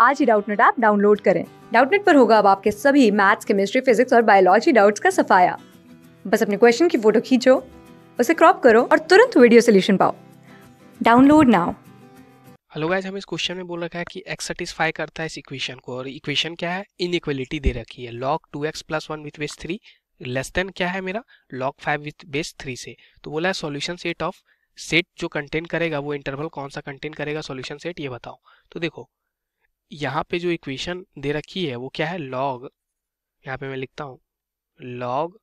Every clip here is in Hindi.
आज ही डाउटनेट ऐप डाउनलोड करें डाउटनेट पर होगा अब आपके सभी मैथ्स केमिस्ट्री फिजिक्स और बायोलॉजी डाउट्स का सफाया बस अपने क्वेश्चन की फोटो खींचो उसे क्रॉप करो और तुरंत वीडियो सोल्यूशन पाओ डाउनलोड नाउ हेलो गाइज हमें इस क्वेश्चन में बोल रखा है कि एक्स सेटिस्फाई करता है इस इक्वेशन को और इक्वेशन क्या है इनइक्वलिटी दे रखी है log two x plus one with base three less than क्या है मेरा log five with base three से तो बोला है सॉल्यूशन सेट ऑफ सेट जो कंटेन करेगा वो इंटरवल कौन सा कंटेन करेगा सॉल्यूशन सेट ये बताओ तो देखो यहाँ पे जो इक्वेशन दे रखी है वो क्या है लॉग यहाँ पे मैं लिखता हूँ log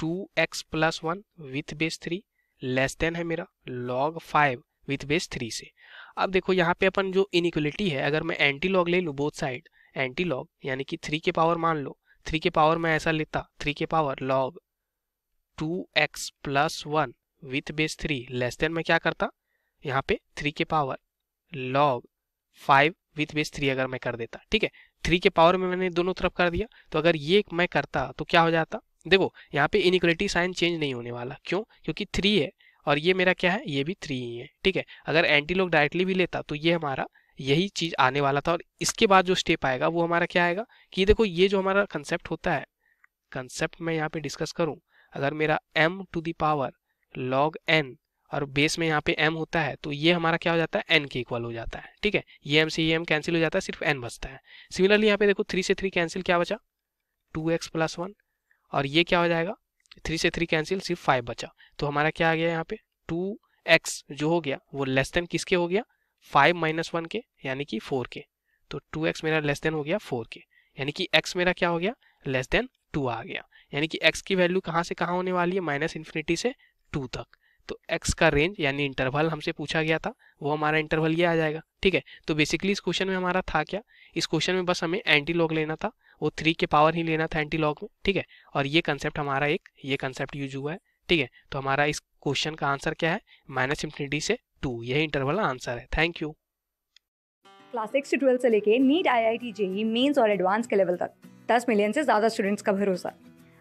two x plus one with base three less than है मेरा log five with base three से अब देखो यहाँ पे अपन जो इनिक्वलिटी है अगर मैं एंटी लॉग ले लूँ बोथ साइड एंटी लॉग यानी कि थ्री के पावर मान लो थ्री के पावर मैं ऐसा लेता थ्री के power log two x plus one with base three less than मैं क्या करता यहाँ पे थ्री के power log five with base three अगर मैं कर देता ठीक है थ्री के पावर में मैंने दोनों तरफ कर दिया तो अगर ये मैं करता तो क्या हो जाता देखो यहाँ पे इनिक्वलिटी साइन चेंज नहीं होने वाला क्यों क्योंकि थ्री है और ये मेरा क्या है ये भी थ्री ही है ठीक है अगर एंटी लोग डायरेक्टली भी लेता तो ये हमारा यही चीज़ आने वाला था और इसके बाद जो स्टेप आएगा वो हमारा क्या आएगा कि देखो ये जो हमारा कंसेप्ट होता है कंसेप्ट मैं यहाँ पे डिस्कस करूँ अगर मेरा M two the power log N और बेस में यहाँ पे एम होता है तो ये हमारा क्या हो जाता है एन के इक्वल हो जाता है ठीक है ये एम से ये एम कैंसिल हो जाता है सिर्फ एन बचता है सिमिलरली यहाँ पे देखो थ्री से थ्री कैंसिल क्या बचा टू एक्स प्लस वन और ये क्या हो जाएगा थ्री से थ्री कैंसिल सिर्फ फाइव बचा तो हमारा क्या आ गया यहाँ पे टू एक्स जो हो गया वो लेस देन किसके हो गया फाइव माइनस वन के यानी कि फोर के तो टू एक्स मेरा लेस देन हो गया फोर के यानी कि एक्स मेरा क्या हो गया लेस देन टू आ गया यानी कि एक्स की वैल्यू कहाँ से कहाँ होने वाली है माइनस इन्फिनिटी से टू तक तो एक्स का रेंज यानी इंटरवल हमसे पूछा गया था वो हमारा इंटरवल ये आ जाएगा ठीक है तो बेसिकली इस क्वेश्चन में हमारा था क्या इस क्वेश्चन में बस हमें एंटी लॉग लेना था वो थ्री के पावर ही लेना था एंटी लॉग में ठीक है और ये कंसेप्ट हमारा एक ये कंसेप्ट यूज हुआ है ठीक है तो हमारा इस क्वेश्चन का आंसर क्या है माइनस इंफिनिटी से टू यही इंटरवल आंसर है थैंक यू क्लास सिक्स से ट्वेल्व से लेके NEET I I T JEE mains और एडवांस के लेवल तक दस मिलियन से ज़्यादा स्टूडेंट्स का भरोसा